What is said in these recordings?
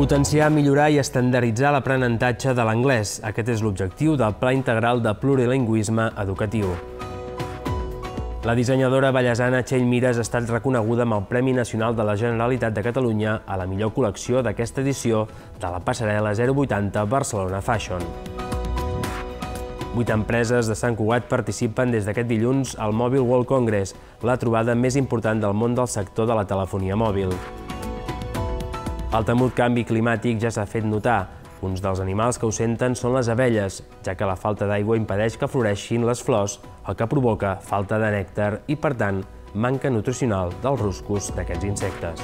Potenciar, millorar i estandarditzar l'aprenentatge de l'anglès. Aquest és l'objectiu del Pla Integral de Plurilingüisme Educatiu. La dissenyadora ballesana Txell Mires ha estat reconeguda amb el Premi Nacional de la Generalitat de Catalunya a la millor col·lecció d'aquesta edició de la passarel·la 080 Barcelona Fashion. Vuit empreses de Sant Cugat participen des d'aquest dilluns al Mobile World Congress, la trobada més important del món del sector de la telefonia mòbil. El temut canvi climàtic ja s'ha fet notar. Uns dels animals que ho senten són les abelles, ja que la falta d'aigua impedeix que floreixin les flors, el que provoca falta de nèctar i, per tant, manca nutricional dels ruscos d'aquests insectes.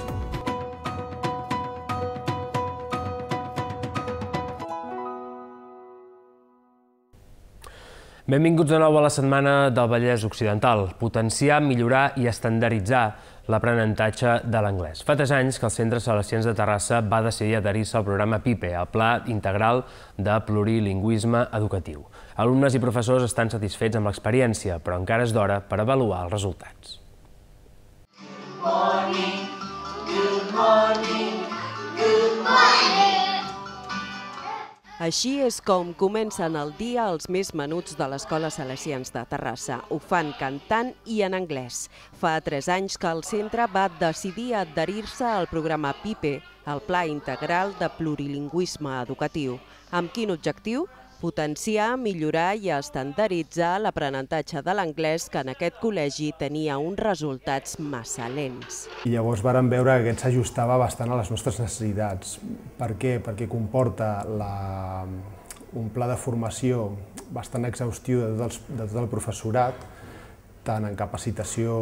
Benvinguts de nou a la Setmana del Vallès Occidental. Potenciar, millorar i estandarditzar l'aprenentatge de l'anglès. Fa tres anys que el Centre Salesians de Terrassa va decidir adherir-se al programa PIPE, el Pla Integral de Plurilingüisme Educatiu. Alumnes i professors estan satisfets amb l'experiència, però encara és d'hora per avaluar els resultats. Good morning, good morning. Així és com comencen el dia els més menuts de l'Escola Salesians de Terrassa. Ho fan cantant i en anglès. Fa tres anys que el centre va decidir adherir-se al programa PIPE, el Pla Integral de Plurilingüisme Educatiu. Amb quin objectiu? potenciar, millorar i estandarditzar l'aprenentatge de l'anglès que en aquest col·legi tenia uns resultats massa lents. I llavors vàrem veure que aquest s'ajustava bastant a les nostres necessitats. Per què? Perquè comporta la... un pla de formació bastant exhaustiu de tot, els, de tot el professorat, tant en capacitació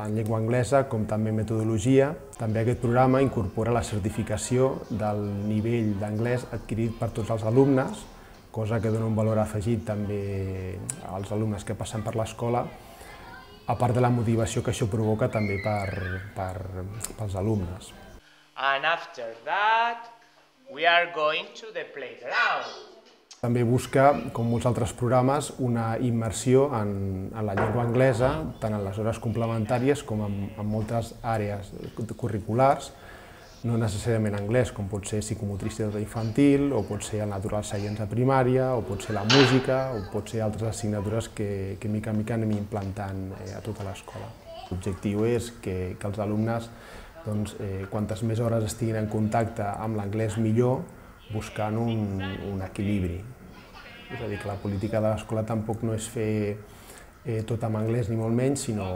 en llengua anglesa com també en metodologia. També aquest programa incorpora la certificació del nivell d'anglès adquirit per tots els alumnes cosa que dona un valor afegit també als alumnes que passen per l'escola, a part de la motivació que això provoca també per, per, pels alumnes. And after that, we are going to the playground. També busca, com molts altres programes, una immersió en, en la llengua anglesa, tant en les hores complementàries com en, en moltes àrees curriculars, no necessàriament anglès, com pot ser psicomotricitat infantil, o pot ser el natural science a primària, o pot ser la música, o pot ser altres assignatures que, que mica en mica anem implantant eh, a tota l'escola. L'objectiu és que, que els alumnes, doncs, eh, quantes més hores estiguin en contacte amb l'anglès millor, buscant un, un equilibri. És a dir, que la política de l'escola tampoc no és fer eh, tot en anglès ni molt menys, sinó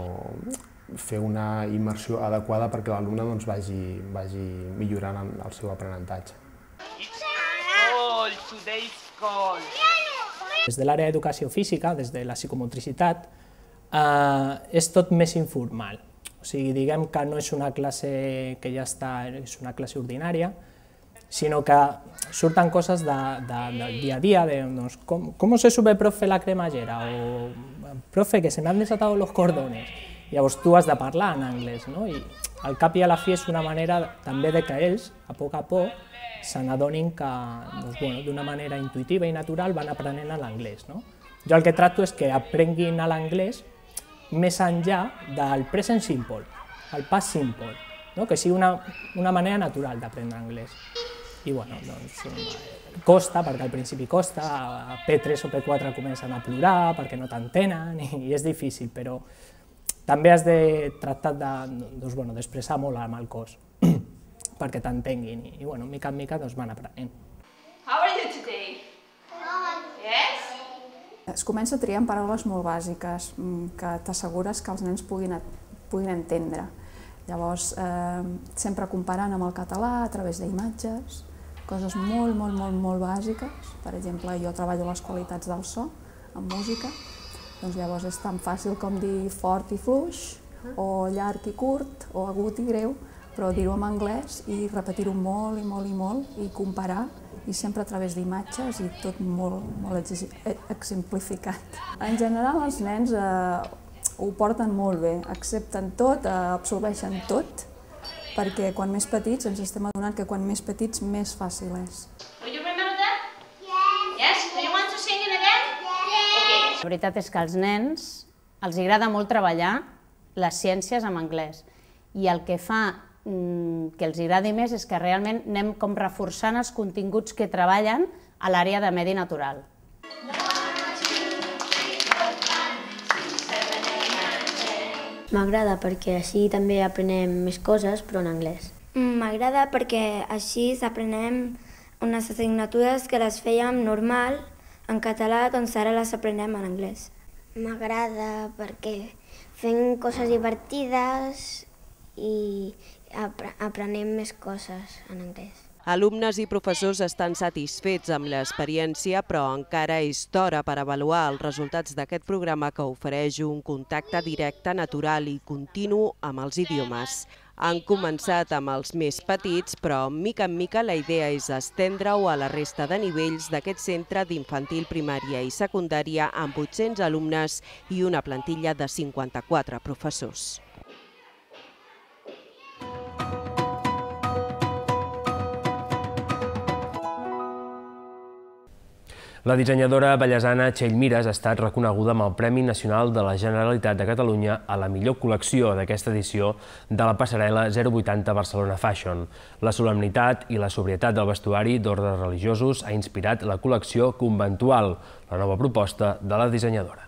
fer una immersió adequada perquè l'alumne doncs, vagi, vagi millorant el seu aprenentatge. Des de l'àrea d'educació física, des de la psicomotricitat, eh, és tot més informal. O sigui, diguem que no és una classe que ja està, és una classe ordinària, sinó que surten coses de, de, del dia a dia, de doncs, com, com se sube profe la cremallera, o profe que se me desatado los cordones, Llavors tu has de parlar en anglès, no? I al cap i a la fi és una manera també de que ells, a poc a poc, se n'adonin que d'una doncs, bueno, manera intuïtiva i natural van aprenent l'anglès. No? Jo el que tracto és que aprenguin l'anglès més enllà del present simple, el pas simple, no? que sigui una, una manera natural d'aprendre anglès. I bueno, doncs, costa, perquè al principi costa, a P3 o P4 comencen a plorar perquè no t'entenen i és difícil, però també has de tractar de doncs, bueno, d'expressar molt amb el cos perquè t'entenguin i, bueno, mica en mica doncs, van aprenent. How are you today? Yes? Es comença triant paraules molt bàsiques mm, que t'assegures que els nens puguin, puguin entendre. Llavors, eh, sempre comparant amb el català a través d'imatges, coses molt, molt, molt, molt bàsiques. Per exemple, jo treballo les qualitats del so amb música, doncs llavors és tan fàcil com dir fort i fluix, o llarg i curt, o agut i greu, però dir-ho en anglès i repetir-ho molt i molt i molt i comparar i sempre a través d'imatges i tot molt, molt e-, exemplificat. En general els nens eh, ho porten molt bé, accepten tot, eh, absorbeixen tot, perquè quan més petits ens estem adonant que quan més petits més fàcil és. La veritat és que als nens els agrada molt treballar les ciències en anglès i el que fa mm, que els agradi més és que realment anem com reforçant els continguts que treballen a l'àrea de medi natural. M'agrada perquè així també aprenem més coses, però en anglès. Mm, m'agrada perquè així aprenem unes assignatures que les fèiem normal en català, doncs ara les aprenem en anglès. M'agrada perquè fem coses divertides i apre aprenem més coses en anglès. Alumnes i professors estan satisfets amb l'experiència, però encara és d'hora per avaluar els resultats d'aquest programa que ofereix un contacte directe, natural i continu amb els idiomes. Han començat amb els més petits, però mica en mica la idea és estendre-ho a la resta de nivells d'aquest centre d'infantil primària i secundària amb 800 alumnes i una plantilla de 54 professors. La dissenyadora ballesana Txell Mires ha estat reconeguda amb el Premi Nacional de la Generalitat de Catalunya a la millor col·lecció d'aquesta edició de la passarel·la 080 Barcelona Fashion. La solemnitat i la sobrietat del vestuari d'ordres religiosos ha inspirat la col·lecció conventual, la nova proposta de la dissenyadora.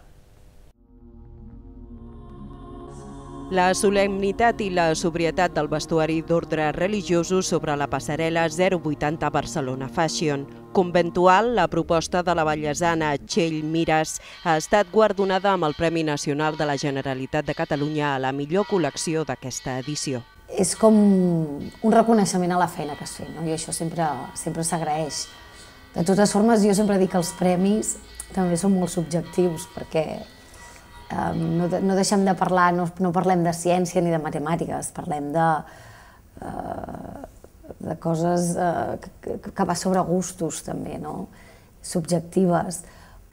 La solemnitat i la sobrietat del vestuari d'ordre religiosos sobre la passarel·la 080 Barcelona Fashion. Conventual, la proposta de la ballesana Txell Mires ha estat guardonada amb el Premi Nacional de la Generalitat de Catalunya a la millor col·lecció d'aquesta edició. És com un reconeixement a la feina que es fa, no? i això sempre sempre s'agraeix. De totes formes, jo sempre dic que els premis també són molt subjectius, perquè Um, no, de, no deixem de parlar, no, no parlem de ciència ni de matemàtiques, parlem de, uh, de coses uh, que, que va sobre gustos també, no? subjectives.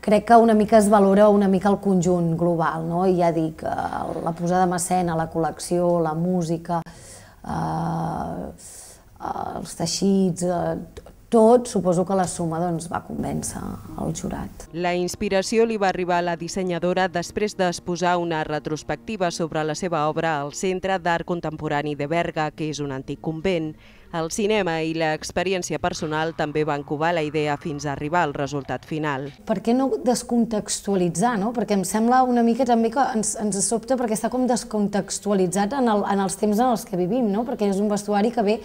Crec que una mica es valora una mica el conjunt global, no? i ja dic, uh, la posada en escena, la col·lecció, la música, uh, uh, els teixits, uh, tot, suposo que la suma doncs, va convèncer el jurat. La inspiració li va arribar a la dissenyadora després d'exposar una retrospectiva sobre la seva obra al Centre d'Art Contemporani de Berga, que és un antic convent. El cinema i l'experiència personal també van covar la idea fins a arribar al resultat final. Per què no descontextualitzar, no? Perquè em sembla una mica també que ens, ens sobta perquè està com descontextualitzat en, el, en els temps en els que vivim, no? Perquè és un vestuari que ve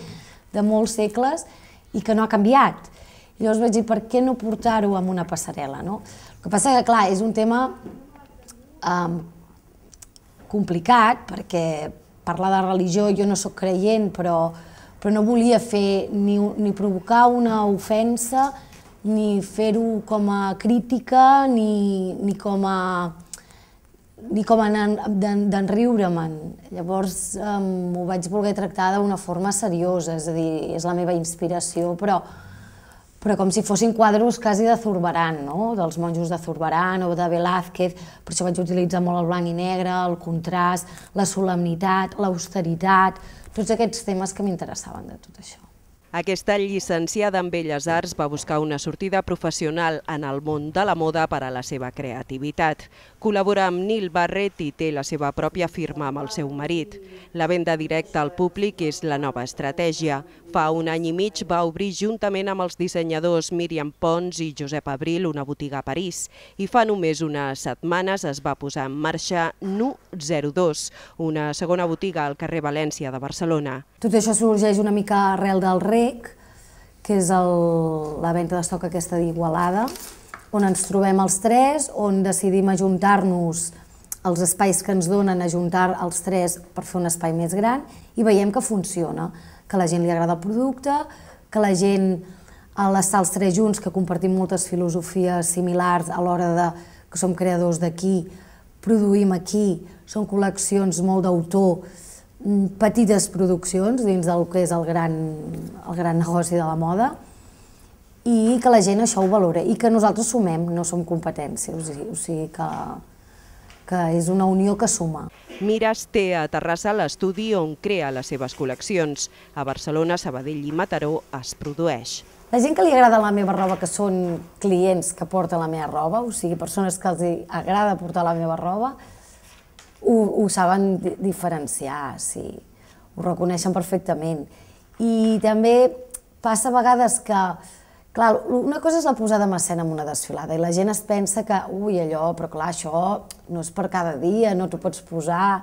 de molts segles i que no ha canviat. llavors vaig dir, per què no portar-ho amb una passarel·la, no? El que passa que, clar, és un tema um, complicat, perquè parlar de religió, jo no sóc creient, però, però no volia fer ni, ni provocar una ofensa, ni fer-ho com a crítica, ni, ni com a ni com d'enriure-me'n. Llavors um, ho vaig voler tractar d'una forma seriosa, és a dir, és la meva inspiració, però, però com si fossin quadros quasi de Zurbarán, no? dels monjos de Zurbarán o de Velázquez, per això vaig utilitzar molt el blanc i negre, el contrast, la solemnitat, l'austeritat, tots aquests temes que m'interessaven de tot això. Aquesta llicenciada en Belles Arts va buscar una sortida professional en el món de la moda per a la seva creativitat. Col·labora amb Nil Barret i té la seva pròpia firma amb el seu marit. La venda directa al públic és la nova estratègia, Fa un any i mig va obrir juntament amb els dissenyadors Míriam Pons i Josep Abril una botiga a París i fa només unes setmanes es va posar en marxa NU 02, una segona botiga al carrer València de Barcelona. Tot això sorgeix una mica arrel del REC, que és el, la venda d'estoc aquesta d'Igualada, on ens trobem els tres, on decidim ajuntar-nos els espais que ens donen, ajuntar els tres per fer un espai més gran, i veiem que funciona que la gent li agrada el producte, que la gent, a l'estar els tres junts, que compartim moltes filosofies similars a l'hora de que som creadors d'aquí, produïm aquí, són col·leccions molt d'autor, mm, petites produccions dins del que és el gran, el gran negoci de la moda, i que la gent això ho valora, i que nosaltres sumem, no som competència, o sigui, o sigui que que és una unió que suma. Mires té a Terrassa l'estudi on crea les seves col·leccions. A Barcelona, Sabadell i Mataró es produeix. La gent que li agrada la meva roba, que són clients que porten la meva roba, o sigui, persones que els agrada portar la meva roba, ho, ho saben diferenciar, sí. Ho reconeixen perfectament. I també passa a vegades que Clar, una cosa és la posada en escena en una desfilada i la gent es pensa que, ui, allò, però clar, això no és per cada dia, no t'ho pots posar.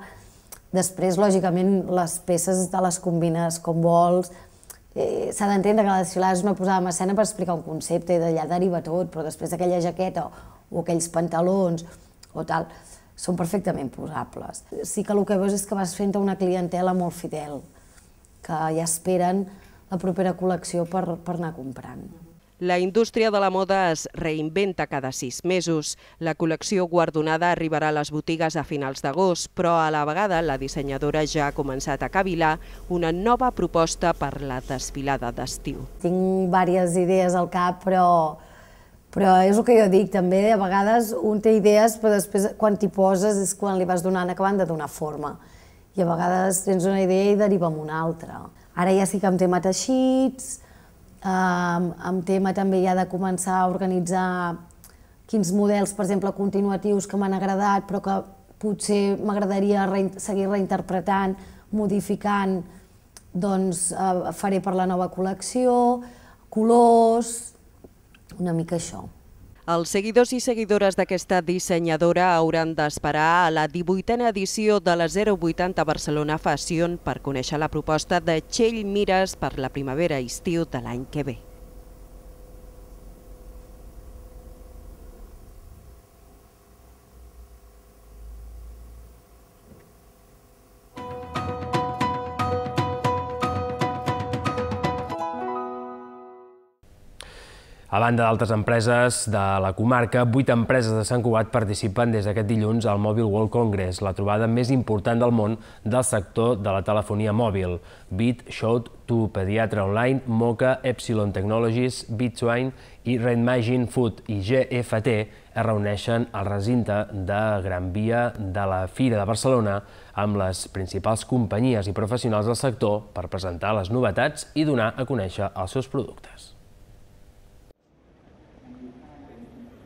Després, lògicament, les peces te les combines com vols. Eh, S'ha d'entendre que la desfilada és una posada en escena per explicar un concepte i d'allà deriva tot, però després d'aquella jaqueta o, o aquells pantalons o tal, són perfectament posables. Sí que el que veus és que vas fent una clientela molt fidel, que ja esperen la propera col·lecció per, per anar comprant. La indústria de la moda es reinventa cada sis mesos. La col·lecció guardonada arribarà a les botigues a finals d'agost, però a la vegada la dissenyadora ja ha començat a cavilar una nova proposta per la desfilada d'estiu. Tinc diverses idees al cap, però, però és el que jo dic, també a vegades un té idees, però després quan t'hi poses és quan li vas donant acabant de donar forma. I a vegades tens una idea i deriva en una altra. Ara ja sí que té tema teixits, Eh, amb tema també ja de començar a organitzar quins models, per exemple, continuatius que m'han agradat, però que potser m'agradaria rein seguir reinterpretant, modificant, doncs eh, faré per la nova col·lecció, colors, una mica això. Els seguidors i seguidores d'aquesta dissenyadora hauran d'esperar a la 18a edició de la 080 Barcelona Fashion per conèixer la proposta de Txell Mires per la primavera-estiu de l'any que ve. banda d'altres empreses de la comarca, vuit empreses de Sant Cugat participen des d'aquest dilluns al Mobile World Congress, la trobada més important del món del sector de la telefonia mòbil. Bit, Shout, Tu, Pediatra Online, Moca, Epsilon Technologies, Bitwine i Redmagin Food i GFT es reuneixen al recinte de Gran Via de la Fira de Barcelona amb les principals companyies i professionals del sector per presentar les novetats i donar a conèixer els seus productes.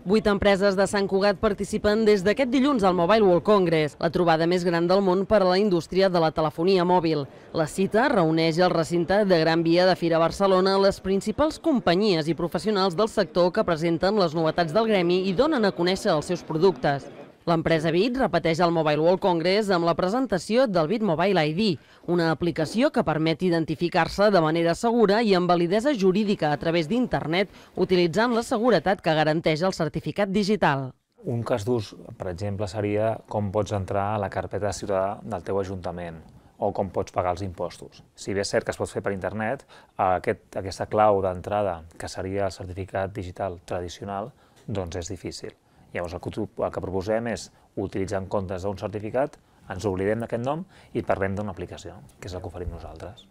Vuit empreses de Sant Cugat participen des d'aquest dilluns al Mobile World Congress, la trobada més gran del món per a la indústria de la telefonia mòbil. La cita reuneix el recinte de Gran Via de Fira Barcelona les principals companyies i professionals del sector que presenten les novetats del gremi i donen a conèixer els seus productes. L'empresa Bit repeteix el Mobile World Congress amb la presentació del Bit Mobile ID, una aplicació que permet identificar-se de manera segura i amb validesa jurídica a través d'internet utilitzant la seguretat que garanteix el certificat digital. Un cas d'ús, per exemple, seria com pots entrar a la carpeta de ciutadà del teu ajuntament o com pots pagar els impostos. Si bé és cert que es pot fer per internet, aquest, aquesta clau d'entrada, que seria el certificat digital tradicional, doncs és difícil. Llavors el que, el que proposem és utilitzar en comptes d'un certificat, ens oblidem d'aquest nom i parlem d'una aplicació, que és el que oferim nosaltres.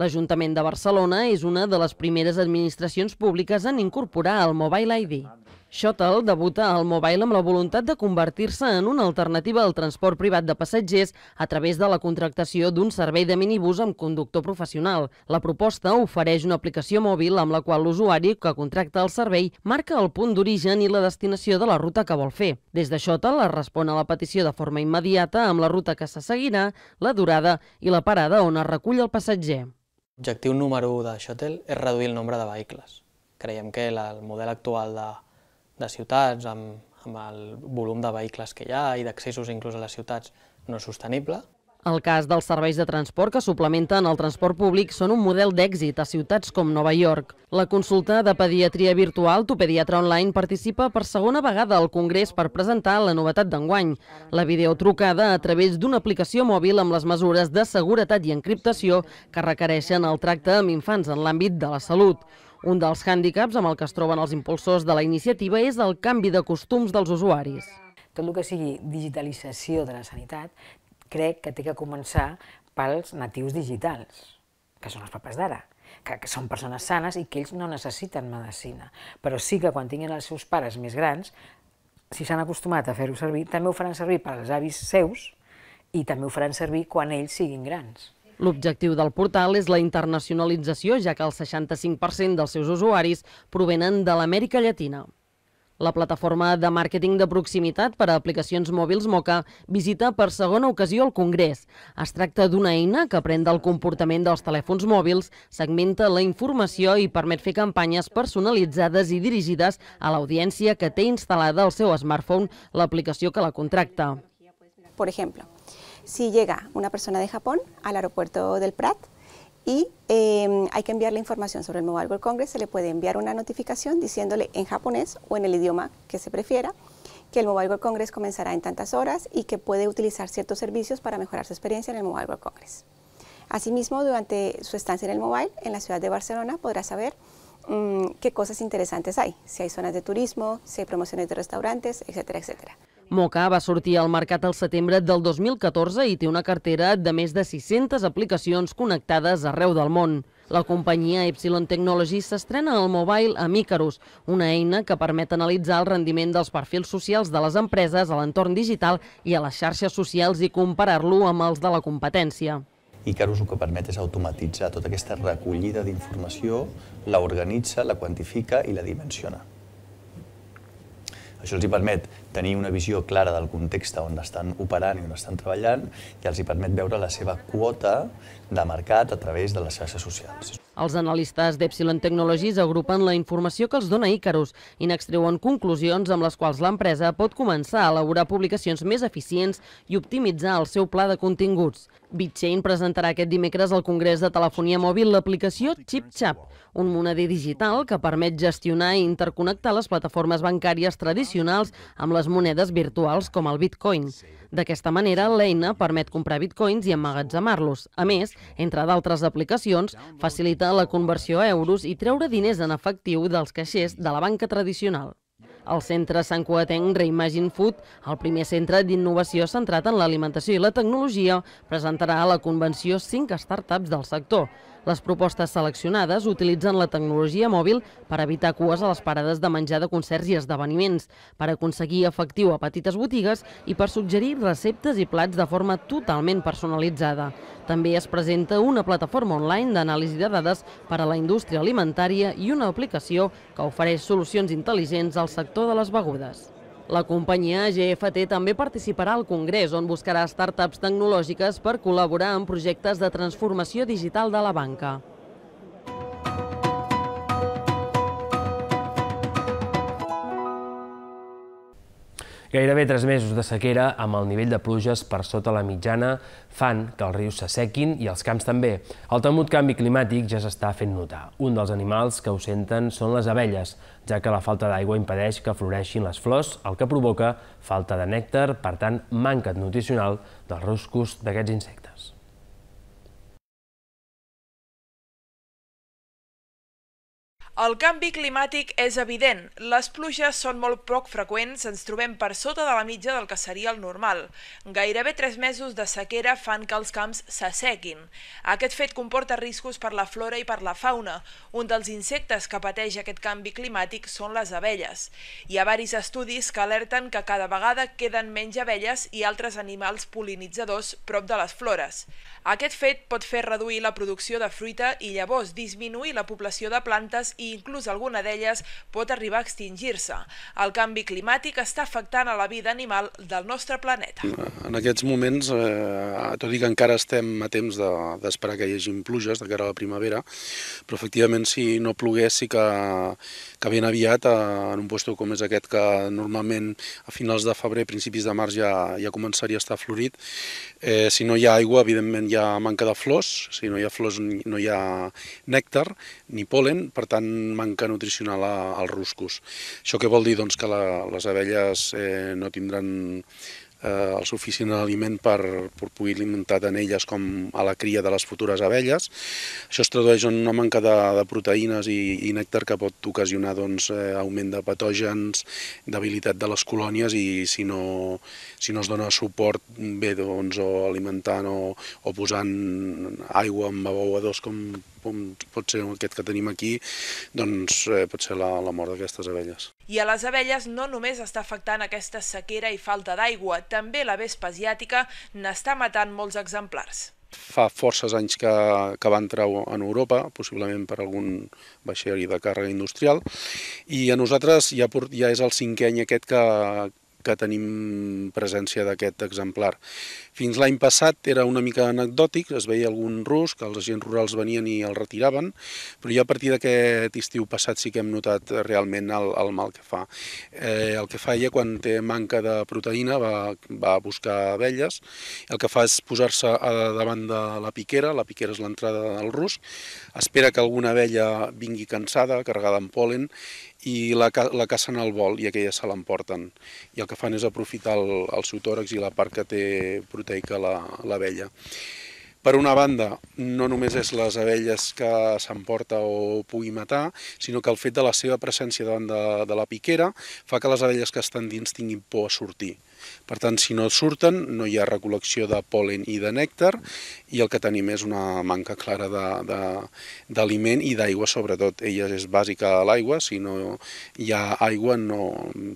L'Ajuntament de Barcelona és una de les primeres administracions públiques en incorporar el Mobile ID. Shuttle debuta al Mobile amb la voluntat de convertir-se en una alternativa al transport privat de passatgers a través de la contractació d'un servei de minibús amb conductor professional. La proposta ofereix una aplicació mòbil amb la qual l'usuari que contracta el servei marca el punt d'origen i la destinació de la ruta que vol fer. Des de Shuttle es respon a la petició de forma immediata amb la ruta que se seguirà, la durada i la parada on es recull el passatger. L'objectiu número 1 de Shuttle és reduir el nombre de vehicles. Creiem que el model actual de de ciutats, amb, amb el volum de vehicles que hi ha i d'accessos inclús a les ciutats no és sostenible. El cas dels serveis de transport que suplementen el transport públic són un model d'èxit a ciutats com Nova York. La consulta de pediatria virtual Topediatra Online participa per segona vegada al Congrés per presentar la novetat d'enguany, la videotrucada a través d'una aplicació mòbil amb les mesures de seguretat i encriptació que requereixen el tracte amb infants en l'àmbit de la salut. Un dels hàndicaps amb el que es troben els impulsors de la iniciativa és el canvi de costums dels usuaris. Tot el que sigui digitalització de la sanitat crec que té que començar pels natius digitals, que són els papes d'ara que, que són persones sanes i que ells no necessiten medicina. Però sí que quan tinguin els seus pares més grans, si s'han acostumat a fer-ho servir, també ho faran servir per als avis seus i també ho faran servir quan ells siguin grans. L'objectiu del portal és la internacionalització, ja que el 65% dels seus usuaris provenen de l'Amèrica Llatina. La plataforma de màrqueting de proximitat per a aplicacions mòbils Moca visita per segona ocasió el Congrés. Es tracta d'una eina que aprèn del comportament dels telèfons mòbils, segmenta la informació i permet fer campanyes personalitzades i dirigides a l'audiència que té instal·lada al seu smartphone l'aplicació que la contracta. Por ejemplo, si llega una persona de Japón al aeropuerto del Prat y em, hay que enviarle información sobre el Mobile World Congress, se le puede enviar una notificación diciéndole en japonés o en el idioma que se prefiera que el Mobile World Congress comenzará en tantas horas y que puede utilizar ciertos servicios para mejorar su experiencia en el Mobile World Congress. Asimismo, durante su estancia en el Mobile, en la ciudad de Barcelona, podrá saber mm, qué cosas interesantes hay, si hay zonas de turismo, si hay promociones de restaurantes, etcétera, etcétera. Moca va sortir al mercat al setembre del 2014 i té una cartera de més de 600 aplicacions connectades arreu del món. La companyia Epsilon Technologies s'estrena al mobile Amicarus, una eina que permet analitzar el rendiment dels perfils socials de les empreses a l'entorn digital i a les xarxes socials i comparar-lo amb els de la competència. Icarus el que permet és automatitzar tota aquesta recollida d'informació, la organitza, la quantifica i la dimensiona. Això els hi permet tenir una visió clara del context on estan operant i on estan treballant i els hi permet veure la seva quota de mercat a través de les xarxes socials. Els analistes d'Epsilon Technologies agrupen la informació que els dona Icarus i n'extreuen conclusions amb les quals l'empresa pot començar a elaborar publicacions més eficients i optimitzar el seu pla de continguts. Bitchain presentarà aquest dimecres al Congrés de Telefonia Mòbil l'aplicació ChipChap, un moneder digital que permet gestionar i interconnectar les plataformes bancàries tradicionals amb les monedes virtuals com el bitcoin. D'aquesta manera, l'eina permet comprar bitcoins i emmagatzemar-los. A més, entre d'altres aplicacions, facilita la conversió a euros i treure diners en efectiu dels caixers de la banca tradicional. El centre Sant Coatenc Reimagine Food, el primer centre d'innovació centrat en l'alimentació i la tecnologia, presentarà a la convenció 5 startups del sector. Les propostes seleccionades utilitzen la tecnologia mòbil per evitar cues a les parades de menjar de concerts i esdeveniments, per aconseguir efectiu a petites botigues i per suggerir receptes i plats de forma totalment personalitzada. També es presenta una plataforma online d'anàlisi de dades per a la indústria alimentària i una aplicació que ofereix solucions intel·ligents al sector de les begudes. La companyia GFT també participarà al Congrés, on buscarà startups tecnològiques per col·laborar en projectes de transformació digital de la banca. Gairebé tres mesos de sequera amb el nivell de pluges per sota la mitjana fan que els rius s'assequin i els camps també. El temut canvi climàtic ja s'està fent notar. Un dels animals que ho senten són les abelles, ja que la falta d'aigua impedeix que floreixin les flors, el que provoca falta de nèctar, per tant, manca nutricional dels ruscos d'aquests insectes. El canvi climàtic és evident. Les pluges són molt poc freqüents, ens trobem per sota de la mitja del que seria el normal. Gairebé tres mesos de sequera fan que els camps s'assequin. Aquest fet comporta riscos per la flora i per la fauna. Un dels insectes que pateix aquest canvi climàtic són les abelles. Hi ha varis estudis que alerten que cada vegada queden menys abelles i altres animals polinitzadors prop de les flores. Aquest fet pot fer reduir la producció de fruita i llavors disminuir la població de plantes i i inclús alguna d'elles pot arribar a extingir-se. El canvi climàtic està afectant a la vida animal del nostre planeta. En aquests moments, eh, tot i que encara estem a temps d'esperar de, que hi hagi pluges de cara a la primavera, però efectivament si no plogués sí que, que ben aviat eh, en un lloc com és aquest que normalment a finals de febrer, principis de març ja, ja començaria a estar florit. Eh, si no hi ha aigua, evidentment hi ha manca de flors, si no hi ha flors no hi ha nèctar ni polen, per tant manca nutricional als ruscos. Això què vol dir? Doncs que la, les abelles eh, no tindran eh, el suficient aliment per, per poder alimentar tant elles com a la cria de les futures abelles. Això es tradueix en una manca de, de proteïnes i, i nèctar que pot ocasionar doncs, eh, augment de patògens, debilitat de les colònies i si no, si no es dona suport bé doncs, o alimentant o, o posant aigua amb abouadors com com pot ser aquest que tenim aquí, doncs eh, pot ser la, la mort d'aquestes abelles. I a les abelles no només està afectant aquesta sequera i falta d'aigua, també la vespa asiàtica n'està matant molts exemplars fa forces anys que, que va entrar en Europa, possiblement per algun vaixell de càrrega industrial, i a nosaltres ja, ja és el cinquè any aquest que, que tenim presència d'aquest exemplar. Fins l'any passat era una mica anecdòtic, es veia algun rus, que els agents rurals venien i el retiraven, però ja a partir d'aquest estiu passat sí que hem notat realment el, el mal que fa. Eh, el que fa ella quan té manca de proteïna va, va a buscar abelles, el que fa és posar-se eh, davant de la piquera, la piquera és l'entrada del rusc, espera que alguna abella vingui cansada, carregada amb polen, i la, la cacen al vol i aquella se l'emporten. I el que fan és aprofitar el, el seu tòrax i la part que té proteica l'abella. La, per una banda, no només és les abelles que s'emporta o pugui matar, sinó que el fet de la seva presència davant de, de la piquera fa que les abelles que estan dins tinguin por a sortir. Per tant, si no surten, no hi ha recol·lecció de pol·len i de nèctar i el que tenim és una manca clara d'aliment i d'aigua, sobretot. Ella és bàsica a l'aigua, si no hi ha aigua, no,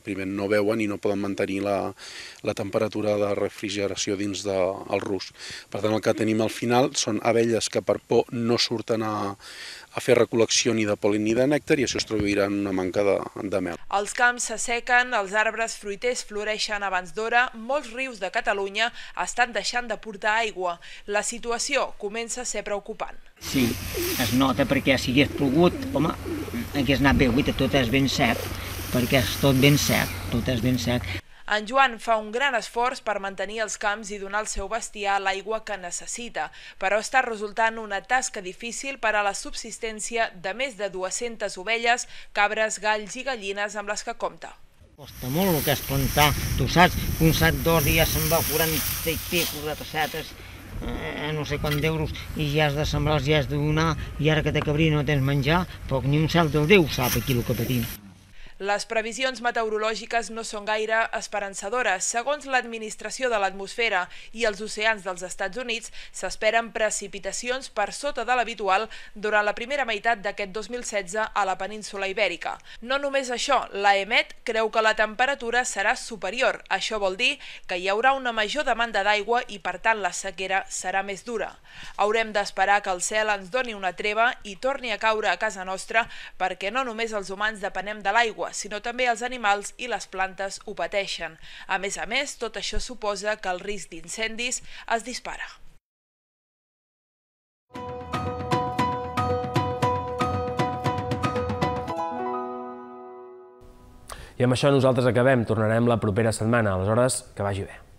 primer no veuen i no poden mantenir la, la temperatura de refrigeració dins del de, rus. Per tant, el que tenim al final són abelles que per por no surten a, a fer recol·lecció ni de polen ni de nèctar i això es traduirà en una manca de, de mel. Els camps s'assequen, els arbres fruiters floreixen abans d'hora, molts rius de Catalunya estan deixant de portar aigua. La situació comença a ser preocupant. Sí, es nota perquè si hagués plogut, home, hagués anat bé, avui tot és ben sec, perquè és tot ben sec, tot és ben sec. En Joan fa un gran esforç per mantenir els camps i donar al seu bestiar l'aigua que necessita, però està resultant una tasca difícil per a la subsistència de més de 200 ovelles, cabres, galls i gallines amb les que compta. Costa molt el que és plantar. Tu saps, un sac d'or ja se'n va 40 i pico de pessetes eh, no sé quant d'euros i ja has de sembrar, ja has de donar i ara que t'acabri no tens menjar, poc ni un salt del Déu sap aquí el que patim. Les previsions meteorològiques no són gaire esperançadores. Segons l'Administració de l'Atmosfera i els Oceans dels Estats Units, s'esperen precipitacions per sota de l'habitual durant la primera meitat d'aquest 2016 a la península Ibèrica. No només això, l'AEMET creu que la temperatura serà superior. Això vol dir que hi haurà una major demanda d'aigua i, per tant, la sequera serà més dura. Haurem d'esperar que el cel ens doni una treva i torni a caure a casa nostra perquè no només els humans depenem de l'aigua, sinó també els animals i les plantes ho pateixen. A més a més, tot això suposa que el risc d'incendis es dispara. I amb això nosaltres acabem. Tornarem la propera setmana. Aleshores, que vagi bé.